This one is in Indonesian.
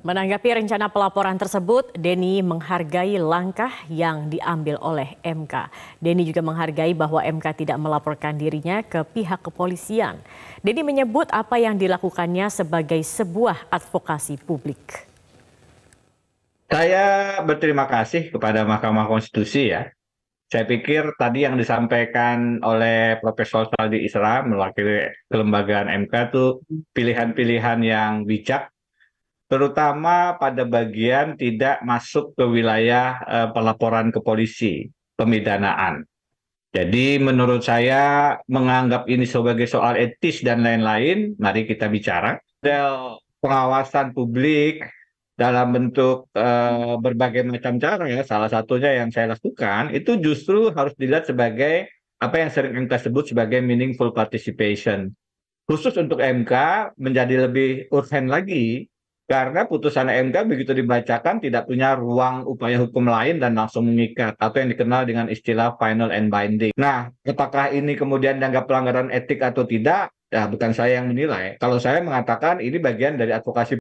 Menanggapi rencana pelaporan tersebut, Denny menghargai langkah yang diambil oleh MK. Denny juga menghargai bahwa MK tidak melaporkan dirinya ke pihak kepolisian. Denny menyebut apa yang dilakukannya sebagai sebuah advokasi publik. Saya berterima kasih kepada Mahkamah Konstitusi ya. Saya pikir tadi yang disampaikan oleh Profesor Saldi Isra mewakili kelembagaan MK itu pilihan-pilihan yang bijak terutama pada bagian tidak masuk ke wilayah eh, pelaporan ke polisi pemidanaan. Jadi menurut saya menganggap ini sebagai soal etis dan lain-lain, mari kita bicara. Model pengawasan publik dalam bentuk eh, berbagai macam cara ya, salah satunya yang saya lakukan itu justru harus dilihat sebagai apa yang sering kita sebut sebagai meaningful participation. Khusus untuk MK menjadi lebih urgent lagi karena putusan MK begitu dibacakan tidak punya ruang upaya hukum lain dan langsung mengikat atau yang dikenal dengan istilah final and binding. Nah, apakah ini kemudian dianggap pelanggaran etik atau tidak? Ya, bukan saya yang menilai. Kalau saya mengatakan ini bagian dari advokasi